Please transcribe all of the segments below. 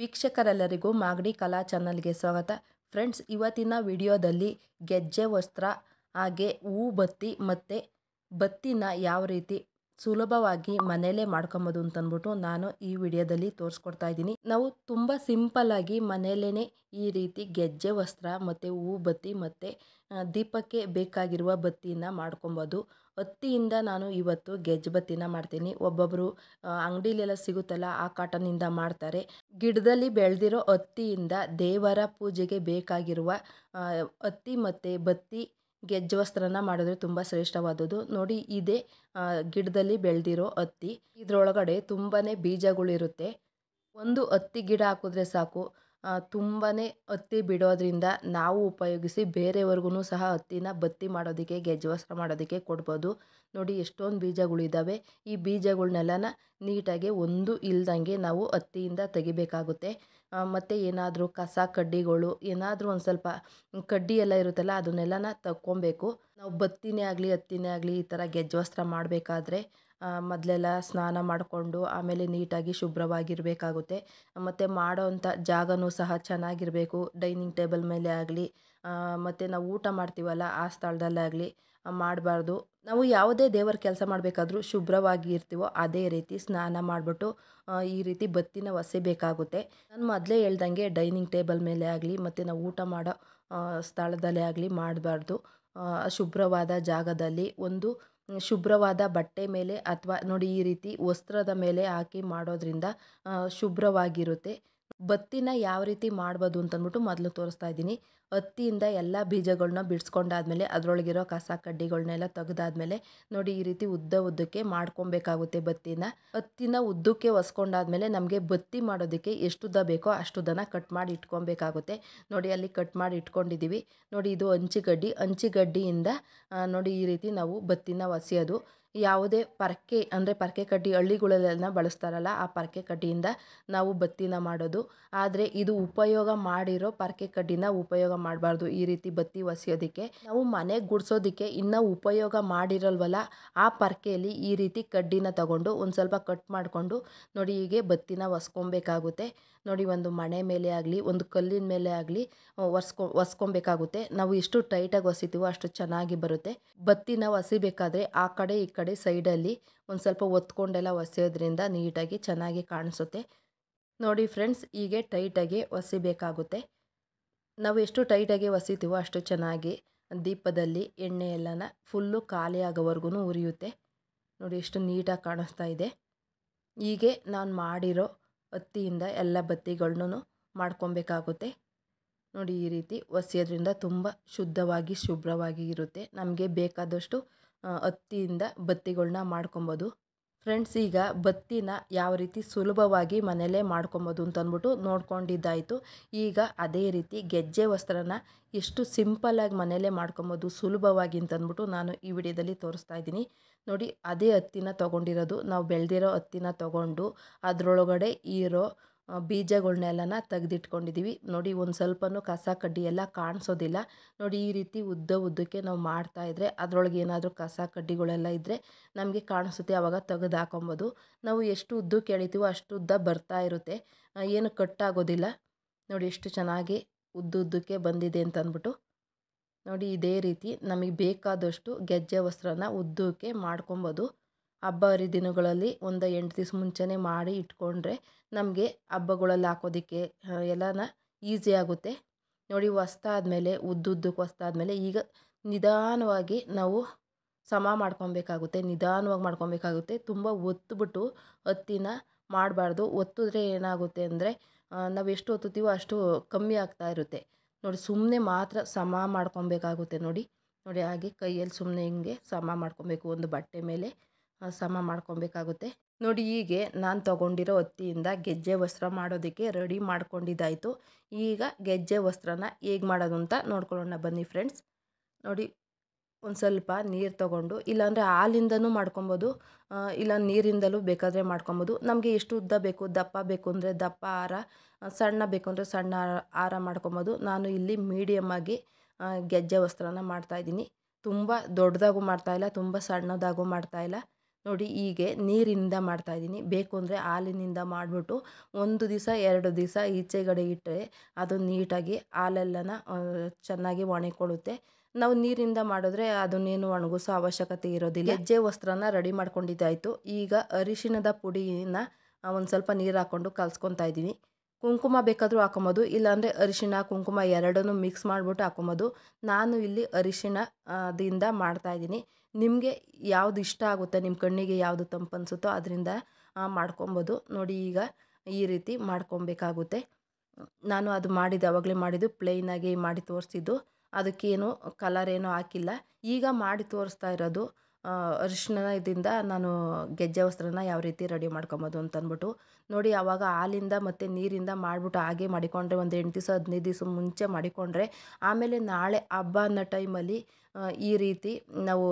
ವೀಕ್ಷಕರೆಲ್ಲರಿಗೂ ಮಾಗಡಿ ಕಲಾ ಚಾನಲ್ಗೆ ಸ್ವಾಗತ ಫ್ರೆಂಡ್ಸ್ ಇವತ್ತಿನ ವಿಡಿಯೋದಲ್ಲಿ ಗೆಜ್ಜೆ ವಸ್ತ್ರ ಹಾಗೆ ಹೂ ಬತ್ತಿ ಮತ್ತು ಬತ್ತಿನ ಯಾವ ರೀತಿ ಸುಲಭವಾಗಿ ಮನೆಯಲ್ಲೇ ಮಾಡ್ಕೊಬೋದು ಅಂತಂದ್ಬಿಟ್ಟು ನಾನು ಈ ವಿಡಿಯೋದಲ್ಲಿ ತೋರಿಸ್ಕೊಡ್ತಾ ಇದ್ದೀನಿ ನಾವು ತುಂಬ ಸಿಂಪಲ್ಲಾಗಿ ಮನೆಯಲ್ಲೇ ಈ ರೀತಿ ಗೆಜ್ಜೆ ವಸ್ತ್ರ ಮತ್ತು ಹೂ ಬತ್ತಿ ಮತ್ತು ದೀಪಕ್ಕೆ ಬೇಕಾಗಿರುವ ಬತ್ತಿನ ಮಾಡ್ಕೊಬೋದು ಹತ್ತಿಯಿಂದ ನಾನು ಇವತ್ತು ಬತ್ತಿನ ಮಾಡ್ತೀನಿ ಒಬ್ಬೊಬ್ಬರು ಅಂಗಡಿಲೆಲ್ಲ ಸಿಗುತ್ತಲ್ಲ ಆ ಕಾಟನಿಂದ ಮಾಡ್ತಾರೆ ಗಿಡದಲ್ಲಿ ಬೆಳೆದಿರೋ ಹತ್ತಿಯಿಂದ ದೇವರ ಪೂಜೆಗೆ ಬೇಕಾಗಿರುವ ಹತ್ತಿ ಮತ್ತು ಬತ್ತಿ ಗೆಜ್ಜೆ ಮಾಡಿದ್ರೆ ತುಂಬ ಶ್ರೇಷ್ಠವಾದದ್ದು ನೋಡಿ ಇದೇ ಗಿಡದಲ್ಲಿ ಬೆಳೆದಿರೋ ಹತ್ತಿ ಇದರೊಳಗಡೆ ತುಂಬಾ ಬೀಜಗಳಿರುತ್ತೆ ಒಂದು ಹತ್ತಿ ಗಿಡ ಹಾಕಿದ್ರೆ ಸಾಕು ತುಂಬಾ ಹತ್ತಿ ಬಿಡೋದರಿಂದ ನಾವು ಉಪಯೋಗಿಸಿ ಬೇರೆಯವ್ರಿಗೂ ಸಹ ಹತ್ತಿನ ಬತ್ತಿ ಮಾಡೋದಕ್ಕೆ ವಸ್ತ್ರ ಮಾಡೋದಕ್ಕೆ ಕೊಡ್ಬೋದು ನೋಡಿ ಎಷ್ಟೊಂದು ಬೀಜಗಳಿದ್ದಾವೆ ಈ ಬೀಜಗಳ್ನೆಲ್ಲನ ನೀಟಾಗಿ ಒಂದು ಇಲ್ದಂಗೆ ನಾವು ಹತ್ತಿಯಿಂದ ತೆಗಿಬೇಕಾಗುತ್ತೆ ಮತ್ತು ಏನಾದರೂ ಕಸ ಕಡ್ಡಿಗಳು ಏನಾದರೂ ಒಂದು ಸ್ವಲ್ಪ ಕಡ್ಡಿ ಎಲ್ಲ ಇರುತ್ತಲ್ಲ ಅದನ್ನೆಲ್ಲನ ತಕ್ಕೊಬೇಕು ನಾವು ಬತ್ತಿನೇ ಆಗಲಿ ಹತ್ತಿನೇ ಆಗಲಿ ಈ ಥರ ಗೆಜ್ವಾಸ್ತ್ರ ಮಾಡಬೇಕಾದ್ರೆ ಮೊದಲೆಲ್ಲ ಸ್ನಾನ ಮಾಡಿಕೊಂಡು ಆಮೇಲೆ ನೀಟಾಗಿ ಶುಭ್ರವಾಗಿರಬೇಕಾಗುತ್ತೆ ಮತ್ತು ಮಾಡೋವಂಥ ಜಾಗವೂ ಸಹ ಚೆನ್ನಾಗಿರಬೇಕು ಡೈನಿಂಗ್ ಟೇಬಲ್ ಮೇಲೆ ಆಗಲಿ ಮತ್ತು ನಾವು ಊಟ ಮಾಡ್ತೀವಲ್ಲ ಆ ಸ್ಥಳದಲ್ಲಾಗಲಿ ಮಾಡಬಾರ್ದು ನಾವು ಯಾವುದೇ ದೇವರ ಕೆಲಸ ಮಾಡಬೇಕಾದ್ರೂ ಶುಭ್ರವಾಗಿ ಇರ್ತೀವೋ ಅದೇ ರೀತಿ ಸ್ನಾನ ಮಾಡಿಬಿಟ್ಟು ಈ ರೀತಿ ಬತ್ತಿನ ಬೇಕಾಗುತ್ತೆ ನಾನು ಮೊದಲೇ ಹೇಳ್ದಂಗೆ ಡೈನಿಂಗ್ ಟೇಬಲ್ ಮೇಲೆ ಆಗಲಿ ಮತ್ತು ನಾವು ಊಟ ಮಾಡೋ ಸ್ಥಳದಲ್ಲೇ ಆಗಲಿ ಮಾಡಬಾರ್ದು ಶುಭ್ರವಾದ ಜಾಗದಲ್ಲಿ ಒಂದು ಶುಭ್ರವಾದ ಬಟ್ಟೆ ಮೇಲೆ ಅಥವಾ ನೋಡಿ ಈ ರೀತಿ ವಸ್ತ್ರದ ಮೇಲೆ ಹಾಕಿ ಮಾಡೋದ್ರಿಂದ ಶುಭ್ರವಾಗಿರುತ್ತೆ ಬತ್ತಿನ ಯಾವ ರೀತಿ ಮಾಡ್ಬೋದು ಅಂತಂದ್ಬಿಟ್ಟು ಮೊದಲು ತೋರಿಸ್ತಾ ಇದ್ದೀನಿ ಹತ್ತಿಯಿಂದ ಎಲ್ಲ ಬೀಜಗಳನ್ನ ಬಿಡಿಸ್ಕೊಂಡಾದ್ಮೇಲೆ ಅದರೊಳಗಿರೋ ಕಸ ಕಡ್ಡಿಗಳನ್ನೆಲ್ಲ ತೆಗೆದಾದ್ಮೇಲೆ ನೋಡಿ ಈ ರೀತಿ ಉದ್ದ ಉದ್ದಕ್ಕೆ ಮಾಡ್ಕೊಬೇಕಾಗುತ್ತೆ ಬತ್ತಿನ ಹತ್ತಿನ ಉದ್ದಕ್ಕೆ ಒಸ್ಕೊಂಡಾದ್ಮೇಲೆ ನಮಗೆ ಬತ್ತಿ ಮಾಡೋದಕ್ಕೆ ಎಷ್ಟುದ್ದ ಬೇಕೋ ಅಷ್ಟುದ್ದನ ಕಟ್ ಮಾಡಿ ಇಟ್ಕೊಬೇಕಾಗುತ್ತೆ ನೋಡಿ ಅಲ್ಲಿ ಕಟ್ ಮಾಡಿ ಇಟ್ಕೊಂಡಿದ್ದೀವಿ ನೋಡಿ ಇದು ಅಂಚಿಗಡ್ಡಿ ಅಂಚಿಗಡ್ಡಿಯಿಂದ ನೋಡಿ ಈ ರೀತಿ ನಾವು ಬತ್ತಿನ ಒಸೆಯೋದು ಯಾವುದೇ ಪರಕೆ ಅಂದರೆ ಪರಕೆ ಕಡ್ಡಿ ಹಳ್ಳಿಗಳಲ್ಲೆಲ್ಲ ಬಳಸ್ತಾರಲ್ಲ ಆ ಪರಕೆ ಕಡ್ಡಿಯಿಂದ ನಾವು ಬತ್ತಿನ ಮಾಡೋದು ಆದರೆ ಇದು ಉಪಯೋಗ ಮಾಡಿರೋ ಪರಕೆ ಕಡ್ಡಿನ ಉಪಯೋಗ ಮಾಡಬಾರ್ದು ಈ ರೀತಿ ಬತ್ತಿ ಒಸಿಯೋದಕ್ಕೆ ನಾವು ಮನೆ ಗುಡಿಸೋದಕ್ಕೆ ಇನ್ನೂ ಉಪಯೋಗ ಮಾಡಿರಲ್ವಲ್ಲ ಆ ಪರಕೆಯಲ್ಲಿ ಈ ರೀತಿ ಕಡ್ಡಿನ ತಗೊಂಡು ಒಂದು ಸ್ವಲ್ಪ ಕಟ್ ಮಾಡಿಕೊಂಡು ನೋಡಿ ಹೀಗೆ ಬತ್ತಿನ ಒಸ್ಕೊಬೇಕಾಗುತ್ತೆ ನೋಡಿ ಒಂದು ಮನೆ ಮೇಲೆ ಆಗಲಿ ಒಂದು ಕಲ್ಲಿನ ಮೇಲೆ ಆಗಲಿ ಒಸ್ಕೊ ಒಸ್ಕೊಬೇಕಾಗುತ್ತೆ ನಾವು ಎಷ್ಟು ಟೈಟಾಗಿ ಒಸಿತೀವೋ ಅಷ್ಟು ಚೆನ್ನಾಗಿ ಬರುತ್ತೆ ಬತ್ತಿನ ಒಸಿಬೇಕಾದ್ರೆ ಆ ಕಡೆ ಈ ಕಡೆ ಕಡೆ ಸೈಡಲ್ಲಿ ಒಂದು ಸ್ವಲ್ಪ ಒತ್ಕೊಂಡೆಲ್ಲ ಒಸೆಯೋದ್ರಿಂದ ನೀಟಾಗಿ ಚೆನ್ನಾಗಿ ಕಾಣಿಸುತ್ತೆ ನೋಡಿ ಫ್ರೆಂಡ್ಸ್ ಹೀಗೆ ಟೈಟಾಗಿ ಒಸಿಬೇಕಾಗುತ್ತೆ ನಾವು ಎಷ್ಟು ಟೈಟಾಗಿ ಒಸಿತೀವೋ ಅಷ್ಟು ಚೆನ್ನಾಗಿ ದೀಪದಲ್ಲಿ ಎಣ್ಣೆ ಎಲ್ಲನ ಫುಲ್ಲು ಖಾಲಿ ಉರಿಯುತ್ತೆ ನೋಡಿ ಎಷ್ಟು ನೀಟಾಗಿ ಕಾಣಿಸ್ತಾ ಇದೆ ಹೀಗೆ ನಾನು ಮಾಡಿರೋ ಹತ್ತಿಯಿಂದ ಎಲ್ಲ ಬತ್ತಿಗಳನ್ನೂ ಮಾಡ್ಕೊಬೇಕಾಗುತ್ತೆ ನೋಡಿ ಈ ರೀತಿ ಒಸಿಯೋದ್ರಿಂದ ತುಂಬ ಶುದ್ಧವಾಗಿ ಶುಭ್ರವಾಗಿ ಇರುತ್ತೆ ನಮಗೆ ಬೇಕಾದಷ್ಟು ಹತ್ತಿಯಿಂದ ಬತ್ತಿಗಳನ್ನ ಮಾಡ್ಕೊಬೋದು ಫ್ರೆಂಡ್ಸ್ ಈಗ ಬತ್ತಿನ ಯಾವ ರೀತಿ ಸುಲಭವಾಗಿ ಮನೆಯಲ್ಲೇ ಮಾಡ್ಕೊಬೋದು ಅಂತಂದ್ಬಿಟ್ಟು ನೋಡ್ಕೊಂಡಿದ್ದಾಯಿತು ಈಗ ಅದೇ ರೀತಿ ಗೆಜ್ಜೆ ವಸ್ತ್ರನ ಎಷ್ಟು ಸಿಂಪಲ್ಲಾಗಿ ಮನೆಯಲ್ಲೇ ಮಾಡ್ಕೊಬೋದು ಸುಲಭವಾಗಿ ಅಂತಂದ್ಬಿಟ್ಟು ನಾನು ಈ ವಿಡಿಯೋದಲ್ಲಿ ತೋರಿಸ್ತಾ ಇದ್ದೀನಿ ನೋಡಿ ಅದೇ ಹತ್ತಿನ ತೊಗೊಂಡಿರೋದು ನಾವು ಬೆಳೆದಿರೋ ಹತ್ತಿನ ತೊಗೊಂಡು ಅದರೊಳಗಡೆ ಇರೋ ಬೀಜಗಳ್ನೆಲ್ಲನ ತೆಗೆದಿಟ್ಕೊಂಡಿದ್ದೀವಿ ನೋಡಿ ಒಂದು ಸ್ವಲ್ಪನೂ ಕಸ ಕಡ್ಡಿ ಎಲ್ಲ ಕಾಣಿಸೋದಿಲ್ಲ ನೋಡಿ ಈ ರೀತಿ ಉದ್ದ ಉದ್ದಕ್ಕೆ ನಾವು ಮಾಡ್ತಾಯಿದ್ರೆ ಅದರೊಳಗೆ ಏನಾದರೂ ಕಸ ಕಡ್ಡಿಗಳೆಲ್ಲ ಇದ್ದರೆ ನಮಗೆ ಕಾಣಿಸುತ್ತೆ ಆವಾಗ ತೆಗೆದು ಹಾಕೊಬೋದು ನಾವು ಎಷ್ಟು ಉದ್ದು ಕೇಳಿತೀವೋ ಅಷ್ಟು ಉದ್ದ ಬರ್ತಾ ಇರುತ್ತೆ ಏನು ಕಟ್ಟಾಗೋದಿಲ್ಲ ನೋಡಿ ಎಷ್ಟು ಚೆನ್ನಾಗಿ ಉದ್ದಕ್ಕೆ ಬಂದಿದೆ ಅಂತಂದ್ಬಿಟ್ಟು ನೋಡಿ ಇದೇ ರೀತಿ ನಮಗೆ ಬೇಕಾದಷ್ಟು ಗೆಜ್ಜೆ ವಸ್ತ್ರನ ಉದ್ದಕ್ಕೆ ಮಾಡ್ಕೊಬೋದು ಹಬ್ಬ ಹರಿದಿನಗಳಲ್ಲಿ ಒಂದು ಎಂಟು ದಿವ್ಸ ಮುಂಚೆನೇ ಮಾಡಿ ಇಟ್ಕೊಂಡ್ರೆ ನಮಗೆ ಹಬ್ಬಗಳಲ್ಲಿ ಹಾಕೋದಕ್ಕೆ ಎಲ್ಲನ ಈಸಿ ಆಗುತ್ತೆ ನೋಡಿ ಹೊಸ್ದಾದ್ಮೇಲೆ ಉದ್ದುದ್ದಕ್ಕೆ ಹೊಸ್ದಾದ್ಮೇಲೆ ಈಗ ನಿಧಾನವಾಗಿ ನಾವು ಸಮ ಮಾಡ್ಕೊಬೇಕಾಗುತ್ತೆ ನಿಧಾನವಾಗಿ ಮಾಡ್ಕೊಬೇಕಾಗುತ್ತೆ ತುಂಬ ಒತ್ತಿಬಿಟ್ಟು ಹತ್ತಿನ ಮಾಡಬಾರ್ದು ಒತ್ತಿದ್ರೆ ಏನಾಗುತ್ತೆ ಅಂದರೆ ನಾವು ಎಷ್ಟು ಒತ್ತುತ್ತೀವೋ ಅಷ್ಟು ಕಮ್ಮಿ ಆಗ್ತಾ ಇರುತ್ತೆ ನೋಡಿ ಸುಮ್ಮನೆ ಮಾತ್ರ ಸಮ ಮಾಡ್ಕೊಬೇಕಾಗುತ್ತೆ ನೋಡಿ ನೋಡಿ ಹಾಗೆ ಕೈಯಲ್ಲಿ ಸುಮ್ಮನೆ ಹಿಂಗೆ ಸಮ ಮಾಡ್ಕೊಬೇಕು ಒಂದು ಬಟ್ಟೆ ಮೇಲೆ ಸಮ ಮಾಡ್ಕೊಬೇಕಾಗುತ್ತೆ ನೋಡಿ ಹೀಗೆ ನಾನು ತಗೊಂಡಿರೋ ಹೊತ್ತಿಯಿಂದ ಗೆಜ್ಜೆ ವಸ್ತ್ರ ಮಾಡೋದಕ್ಕೆ ರೆಡಿ ಮಾಡ್ಕೊಂಡಿದ್ದಾಯಿತು ಈಗ ಗೆಜ್ಜೆ ವಸ್ತ್ರನ ಹೇಗೆ ಮಾಡೋದು ಅಂತ ನೋಡ್ಕೊಳ್ಳೋಣ ಬನ್ನಿ ಫ್ರೆಂಡ್ಸ್ ನೋಡಿ ಒಂದು ಸ್ವಲ್ಪ ನೀರು ತೊಗೊಂಡು ಇಲ್ಲಾಂದರೆ ಹಾಲಿಂದನೂ ಮಾಡ್ಕೊಬೋದು ಇಲ್ಲ ನೀರಿಂದಲೂ ಬೇಕಾದರೆ ಮಾಡ್ಕೊಬೋದು ನಮಗೆ ಎಷ್ಟು ಉದ್ದ ಬೇಕು ದಪ್ಪ ಬೇಕು ಅಂದರೆ ದಪ್ಪ ಹಾರ ಸಣ್ಣ ಬೇಕು ಅಂದರೆ ಸಣ್ಣ ಹಾರ ಮಾಡ್ಕೊಬೋದು ನಾನು ಇಲ್ಲಿ ಮೀಡಿಯಮ್ ಆಗಿ ಗೆಜ್ಜೆ ವಸ್ತ್ರನ ಮಾಡ್ತಾಯಿದ್ದೀನಿ ತುಂಬ ದೊಡ್ಡದಾಗೂ ಮಾಡ್ತಾಯಿಲ್ಲ ತುಂಬ ಸಣ್ಣದಾಗೂ ಮಾಡ್ತಾಯಿಲ್ಲ ನೋಡಿ ಹೀಗೆ ನೀರಿನಿಂದ ಮಾಡ್ತಾಯಿದ್ದೀನಿ ಬೇಕು ಅಂದರೆ ಹಾಲಿನಿಂದ ಮಾಡಿಬಿಟ್ಟು ಒಂದು ದಿವಸ ಎರಡು ದಿವಸ ಈಚೆಗಡೆ ಇಟ್ಟರೆ ಅದು ನೀಟಾಗಿ ಹಾಲೆಲ್ಲನ ಚೆನ್ನಾಗಿ ಒಣಗಿಕೊಳ್ಳುತ್ತೆ ನಾವು ನೀರಿಂದ ಮಾಡಿದ್ರೆ ಅದನ್ನೇನು ಒಣಗಿಸೋ ಅವಶ್ಯಕತೆ ಇರೋದಿಲ್ಲ ಹೆಜ್ಜೆ ವಸ್ತ್ರನ ರೆಡಿ ಮಾಡ್ಕೊಂಡಿದ್ದಾಯಿತು ಈಗ ಅರಿಶಿಣದ ಪುಡಿನ ಒಂದು ಸ್ವಲ್ಪ ನೀರು ಹಾಕ್ಕೊಂಡು ಕಲ್ಸ್ಕೊತಾ ಇದ್ದೀನಿ ಕುಂಕುಮ ಬೇಕಾದರೂ ಹಾಕೊಬೋದು ಇಲ್ಲಾಂದರೆ ಅರಿಶಿಣ ಕುಂಕುಮ ಎರಡನ್ನೂ ಮಿಕ್ಸ್ ಮಾಡಿಬಿಟ್ಟು ಹಾಕೊಬೋದು ನಾನು ಇಲ್ಲಿ ಅರಿಶಿಣದಿಂದ ಮಾಡ್ತಾಯಿದ್ದೀನಿ ನಿಮಗೆ ಯಾವ್ದು ಇಷ್ಟ ಆಗುತ್ತೆ ನಿಮ್ಮ ಕಣ್ಣಿಗೆ ಯಾವುದು ತಂಪನ್ಸುತ್ತೋ ಅದರಿಂದ ಮಾಡ್ಕೊಬೋದು ನೋಡಿ ಈಗ ಈ ರೀತಿ ಮಾಡ್ಕೊಬೇಕಾಗುತ್ತೆ ನಾನು ಅದು ಮಾಡಿದ್ದು ಆವಾಗಲೇ ಮಾಡಿದ್ದು ಪ್ಲೇನಾಗಿ ಮಾಡಿ ತೋರಿಸಿದ್ದು ಅದಕ್ಕೇನು ಕಲರ್ ಏನೂ ಹಾಕಿಲ್ಲ ಈಗ ಮಾಡಿ ತೋರಿಸ್ತಾ ಇರೋದು ಅರಿಶಿಣದಿಂದ ನಾನು ಗೆಜ್ಜೆ ವಸ್ತ್ರನ ಯಾವ ರೀತಿ ರೆಡಿ ಮಾಡ್ಕೊಬೋದು ಅಂತಂದ್ಬಿಟ್ಟು ನೋಡಿ ಆವಾಗ ಹಾಲಿಂದ ಮತ್ತು ನೀರಿಂದ ಮಾಡಿಬಿಟ್ಟು ಹಾಗೆ ಮಾಡಿಕೊಂಡ್ರೆ ಒಂದು ಎಂಟು ದಿವಸ ಹದಿನೈದು ದಿವಸ ಮುಂಚೆ ಮಾಡಿಕೊಂಡ್ರೆ ಆಮೇಲೆ ನಾಳೆ ಹಬ್ಬ ಅನ್ನೋ ಟೈಮಲ್ಲಿ ಈ ರೀತಿ ನಾವು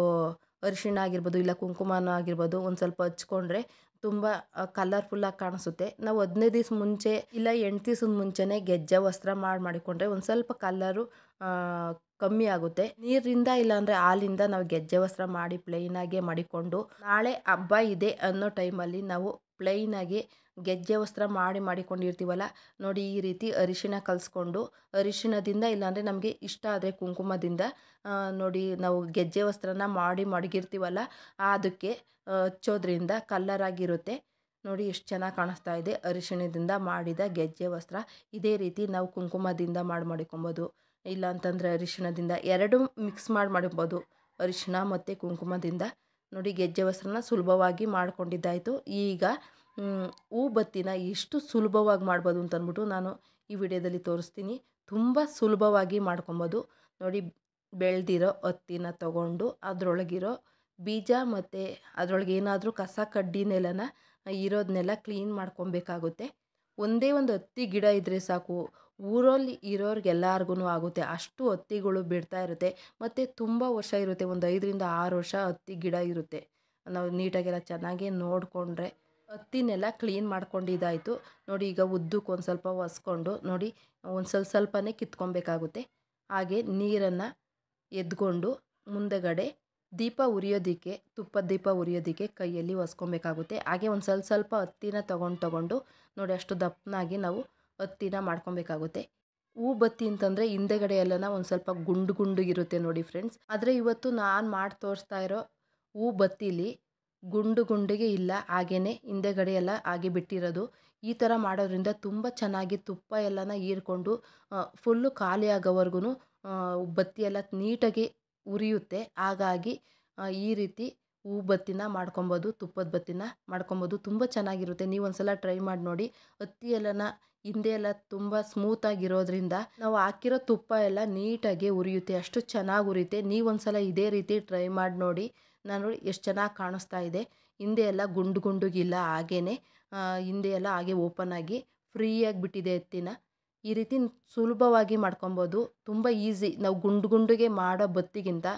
ಅರಿಶಿಣ ಆಗಿರ್ಬೋದು ಇಲ್ಲ ಕುಂಕುಮನ ಆಗಿರ್ಬೋದು ಒಂದು ಸ್ವಲ್ಪ ಹಚ್ಕೊಂಡ್ರೆ ತುಂಬ ಕಲರ್ಫುಲ್ಲಾಗಿ ಕಾಣಿಸುತ್ತೆ ನಾವು ಹದಿನೈದು ದಿವಸ ಮುಂಚೆ ಇಲ್ಲ ಎಂಟು ದಿವ್ಸದ ಮುಂಚೆನೇ ಗೆಜ್ಜೆ ವಸ್ತ್ರ ಮಾಡಿ ಮಾಡಿಕೊಂಡ್ರೆ ಒಂದು ಸ್ವಲ್ಪ ಕಲ್ಲರು ಕಮ್ಮಿ ಆಗುತ್ತೆ ನೀರಿಂದ ಇಲ್ಲಾಂದರೆ ಹಾಲಿಂದ ನಾವು ಗೆಜ್ಜೆ ವಸ್ತ್ರ ಮಾಡಿ ಆಗಿ ಮಡಿಕೊಂಡು ನಾಳೆ ಹಬ್ಬ ಇದೆ ಅನ್ನೋ ಟೈಮಲ್ಲಿ ನಾವು ಆಗಿ ಗೆಜ್ಜೆ ವಸ್ತ್ರ ಮಾಡಿ ಮಾಡಿಕೊಂಡಿರ್ತೀವಲ್ಲ ನೋಡಿ ಈ ರೀತಿ ಅರಿಶಿನ ಕಲಿಸ್ಕೊಂಡು ಅರಿಶಿಣದಿಂದ ಇಲ್ಲಾಂದರೆ ನಮಗೆ ಇಷ್ಟ ಆದರೆ ಕುಂಕುಮದಿಂದ ನೋಡಿ ನಾವು ಗೆಜ್ಜೆ ವಸ್ತ್ರನ ಮಾಡಿ ಮಡಗಿರ್ತೀವಲ್ಲ ಅದಕ್ಕೆ ಹಚ್ಚೋದ್ರಿಂದ ಕಲ್ಲರಾಗಿರುತ್ತೆ ನೋಡಿ ಎಷ್ಟು ಚೆನ್ನಾಗಿ ಕಾಣಿಸ್ತಾ ಇದೆ ಅರಿಶಿಣದಿಂದ ಮಾಡಿದ ಗೆಜ್ಜೆ ವಸ್ತ್ರ ಇದೇ ರೀತಿ ನಾವು ಕುಂಕುಮದಿಂದ ಮಾಡಿ ಮಾಡಿಕೊಬೋದು ಇಲ್ಲ ಅರಿಶಿಣದಿಂದ ಎರಡು ಮಿಕ್ಸ್ ಮಾಡಿ ಮಾಡಿಬೋದು ಅರಿಶಿಣ ಮತ್ತು ಕುಂಕುಮದಿಂದ ನೋಡಿ ಗೆಜ್ಜೆ ವಸ್ತ್ರನ ಸುಲಭವಾಗಿ ಮಾಡಿಕೊಂಡಿದ್ದಾಯಿತು ಈಗ ಹೂ ಬತ್ತಿನ ಎಷ್ಟು ಸುಲಭವಾಗಿ ಮಾಡ್ಬೋದು ಅಂತಂದ್ಬಿಟ್ಟು ನಾನು ಈ ವಿಡಿಯೋದಲ್ಲಿ ತೋರಿಸ್ತೀನಿ ತುಂಬ ಸುಲಭವಾಗಿ ಮಾಡ್ಕೊಬೋದು ನೋಡಿ ಬೆಳೆದಿರೋ ಹತ್ತಿನ ತಗೊಂಡು ಅದರೊಳಗಿರೋ ಬೀಜ ಮತ್ತು ಅದರೊಳಗೆ ಏನಾದರೂ ಕಸ ನೆಲನ ಇರೋದನ್ನೆಲ್ಲ ಕ್ಲೀನ್ ಮಾಡ್ಕೊಬೇಕಾಗುತ್ತೆ ಒಂದೇ ಒಂದು ಹತ್ತಿ ಗಿಡ ಇದ್ದರೆ ಸಾಕು ಊರಲ್ಲಿ ಇರೋರಿಗೆಲ್ಲರಿಗೂ ಆಗುತ್ತೆ ಅಷ್ಟು ಹತ್ತಿಗಳು ಬಿಡ್ತಾ ಇರುತ್ತೆ ಮತ್ತು ತುಂಬ ವರ್ಷ ಇರುತ್ತೆ ಒಂದು ಐದರಿಂದ ಆರು ವರ್ಷ ಹತ್ತಿ ಗಿಡ ಇರುತ್ತೆ ನಾವು ನೀಟಾಗೆಲ್ಲ ಚೆನ್ನಾಗಿ ನೋಡಿಕೊಂಡ್ರೆ ಹತ್ತಿನೆಲ್ಲ ಕ್ಲೀನ್ ಮಾಡ್ಕೊಂಡಿದ್ದಾಯಿತು ನೋಡಿ ಈಗ ಉದ್ದಕ್ಕೆ ಒಂದು ಸ್ವಲ್ಪ ಒಸ್ಕೊಂಡು ನೋಡಿ ಒಂದು ಸ್ವಲ್ಪ ಸ್ವಲ್ಪನೇ ಕಿತ್ಕೊಬೇಕಾಗುತ್ತೆ ಹಾಗೆ ನೀರನ್ನು ಎದ್ಕೊಂಡು ಮುಂದಗಡೆ ದೀಪ ಉರಿಯೋದಕ್ಕೆ ತುಪ್ಪದ ದೀಪ ಉರಿಯೋದಕ್ಕೆ ಕೈಯಲ್ಲಿ ಒಸ್ಕೊಬೇಕಾಗುತ್ತೆ ಹಾಗೆ ಒಂದು ಸ್ವಲ್ಪ ಸ್ವಲ್ಪ ಹತ್ತಿನ ತೊಗೊಂಡು ತೊಗೊಂಡು ನೋಡಿ ಅಷ್ಟು ದಪ್ಪನಾಗಿ ನಾವು ಹತ್ತಿನ ಮಾಡ್ಕೊಬೇಕಾಗುತ್ತೆ ಹೂ ಬತ್ತಿ ಅಂತಂದರೆ ಹಿಂದೆಗಡೆ ಎಲ್ಲನ ಒಂದು ಸ್ವಲ್ಪ ಗುಂಡು ಗುಂಡು ಇರುತ್ತೆ ನೋಡಿ ಫ್ರೆಂಡ್ಸ್ ಆದರೆ ಇವತ್ತು ನಾನು ಮಾಡಿ ತೋರಿಸ್ತಾ ಇರೋ ಹೂ ಬತ್ತಿಲಿ ಗುಂಡು ಗುಂಡಿಗೆ ಇಲ್ಲ ಹಾಗೇ ಹಿಂದೆಗಡೆ ಎಲ್ಲ ಹಾಗೆ ಬಿಟ್ಟಿರೋದು ಈ ಥರ ಮಾಡೋದ್ರಿಂದ ತುಂಬ ಚೆನ್ನಾಗಿ ತುಪ್ಪ ಎಲ್ಲನ ಹೀರ್ಕೊಂಡು ಫುಲ್ಲು ಖಾಲಿ ಆಗೋವರೆಗೂ ಬತ್ತಿ ಎಲ್ಲ ನೀಟಾಗಿ ಉರಿಯುತ್ತೆ ಹಾಗಾಗಿ ಈ ರೀತಿ ಹೂ ಬತ್ತಿನ ಮಾಡ್ಕೊಬೋದು ತುಪ್ಪದ ಬತ್ತಿನ ಮಾಡ್ಕೊಬೋದು ತುಂಬ ಚೆನ್ನಾಗಿರುತ್ತೆ ನೀವು ಒಂದು ಸಲ ಟ್ರೈ ಮಾಡಿ ನೋಡಿ ಹತ್ತಿ ಎಲ್ಲನ ಹಿಂದೆ ಎಲ್ಲ ತುಂಬ ಸ್ಮೂತಾಗಿರೋದ್ರಿಂದ ನಾವು ಹಾಕಿರೋ ತುಪ್ಪ ಎಲ್ಲ ನೀಟಾಗಿ ಉರಿಯುತ್ತೆ ಅಷ್ಟು ಚೆನ್ನಾಗಿ ಉರಿಯುತ್ತೆ ನೀವು ಒಂದು ಸಲ ಇದೇ ರೀತಿ ಟ್ರೈ ಮಾಡಿ ನೋಡಿ ನಾನು ಎಷ್ಟು ಚೆನ್ನಾಗಿ ಕಾಣಿಸ್ತಾ ಇದೆ ಹಿಂದೆ ಎಲ್ಲ ಗುಂಡು ಗುಂಡುಗಿಲ್ಲ ಹಾಗೇ ಹಿಂದೆ ಎಲ್ಲ ಹಾಗೆ ಓಪನ್ ಆಗಿ ಫ್ರೀಯಾಗಿ ಬಿಟ್ಟಿದೆ ಹತ್ತಿನ ಈ ರೀತಿ ಸುಲಭವಾಗಿ ಮಾಡ್ಕೊಬೋದು ತುಂಬ ಈಸಿ ನಾವು ಗುಂಡು ಗುಂಡಿಗೆ ಮಾಡೋ ಬತ್ತಿಗಿಂತ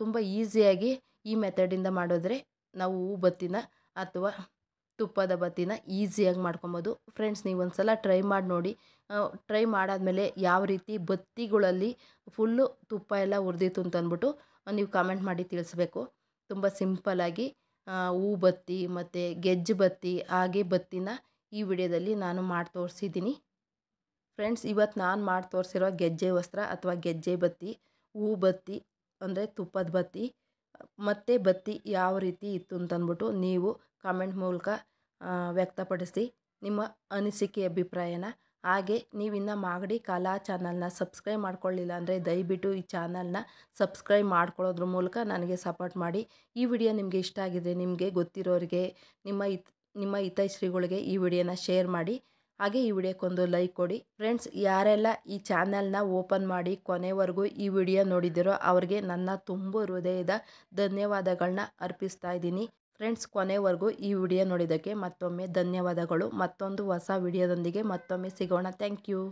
ತುಂಬ ಈಸಿಯಾಗಿ ಈ ಮೆಥಡಿಂದ ಮಾಡಿದ್ರೆ ನಾವು ಬತ್ತಿನ ಅಥವಾ ತುಪ್ಪದ ಬತ್ತಿನ ಈಸಿಯಾಗಿ ಮಾಡ್ಕೊಬೋದು ಫ್ರೆಂಡ್ಸ್ ನೀವು ಒಂದು ಸಲ ಟ್ರೈ ಮಾಡಿ ನೋಡಿ ಟ್ರೈ ಮಾಡಾದಮೇಲೆ ಯಾವ ರೀತಿ ಬತ್ತಿಗಳಲ್ಲಿ ಫುಲ್ಲು ತುಪ್ಪ ಎಲ್ಲ ಅಂತ ಅಂತಂದ್ಬಿಟ್ಟು ನೀವು ಕಾಮೆಂಟ್ ಮಾಡಿ ತಿಳಿಸ್ಬೇಕು ತುಂಬ ಸಿಂಪಲಾಗಿ ಹೂ ಬತ್ತಿ ಮತ್ತು ಗೆಜ್ಜೆ ಬತ್ತಿ ಹಾಗೆ ಬತ್ತಿನ ಈ ವಿಡಿಯೋದಲ್ಲಿ ನಾನು ಮಾಡಿ ತೋರಿಸಿದ್ದೀನಿ ಫ್ರೆಂಡ್ಸ್ ಇವತ್ತು ನಾನು ಮಾಡಿ ತೋರಿಸಿರೋ ಗೆಜ್ಜೆ ವಸ್ತ್ರ ಅಥವಾ ಗೆಜ್ಜೆ ಬತ್ತಿ ಹೂ ಬತ್ತಿ ಅಂದರೆ ತುಪ್ಪದ ಬತ್ತಿ ಮತ್ತು ಬತ್ತಿ ಯಾವ ರೀತಿ ಇತ್ತು ಅಂತಂದ್ಬಿಟ್ಟು ನೀವು ಕಾಮೆಂಟ್ ಮೂಲಕ ವ್ಯಕ್ತಪಡಿಸಿ ನಿಮ್ಮ ಅನಿಸಿಕೆ ಅಭಿಪ್ರಾಯನ ಹಾಗೆ ನೀವಿನ್ನ ಮಾಗಡಿ ಕಲಾ ಚಾನಲ್ನ ಸಬ್ಸ್ಕ್ರೈಬ್ ಮಾಡ್ಕೊಳ್ಳಿಲ್ಲ ಅಂದರೆ ದಯವಿಟ್ಟು ಈ ಚಾನಲ್ನ ಸಬ್ಸ್ಕ್ರೈಬ್ ಮಾಡ್ಕೊಳ್ಳೋದ್ರ ಮೂಲಕ ನನಗೆ ಸಪೋರ್ಟ್ ಮಾಡಿ ಈ ವಿಡಿಯೋ ನಿಮಗೆ ಇಷ್ಟ ಆಗಿದೆ ನಿಮಗೆ ಗೊತ್ತಿರೋರಿಗೆ ನಿಮ್ಮ ಹಿತ್ ನಿಮ್ಮ ಹಿತೈಶ್ರೀಗಳಿಗೆ ಈ ವಿಡಿಯೋನ ಶೇರ್ ಮಾಡಿ ಹಾಗೆ ಈ ವಿಡಿಯೋಕ್ಕೊಂದು ಲೈಕ್ ಕೊಡಿ ಫ್ರೆಂಡ್ಸ್ ಯಾರೆಲ್ಲ ಈ ಚಾನೆಲ್ನ ಓಪನ್ ಮಾಡಿ ಕೊನೆವರೆಗೂ ಈ ವಿಡಿಯೋ ನೋಡಿದಿರೋ ಅವ್ರಿಗೆ ನನ್ನ ತುಂಬ ಹೃದಯದ ಧನ್ಯವಾದಗಳನ್ನ ಅರ್ಪಿಸ್ತಾ ಇದ್ದೀನಿ ಫ್ರೆಂಡ್ಸ್ ಕೊನೆವರೆಗೂ ಈ ವಿಡಿಯೋ ನೋಡಿದ್ದಕ್ಕೆ ಮತ್ತೊಮ್ಮೆ ಧನ್ಯವಾದಗಳು ಮತ್ತೊಂದು ಹೊಸ ವಿಡಿಯೋದೊಂದಿಗೆ ಮತ್ತೊಮ್ಮೆ ಸಿಗೋಣ ಥ್ಯಾಂಕ್ ಯು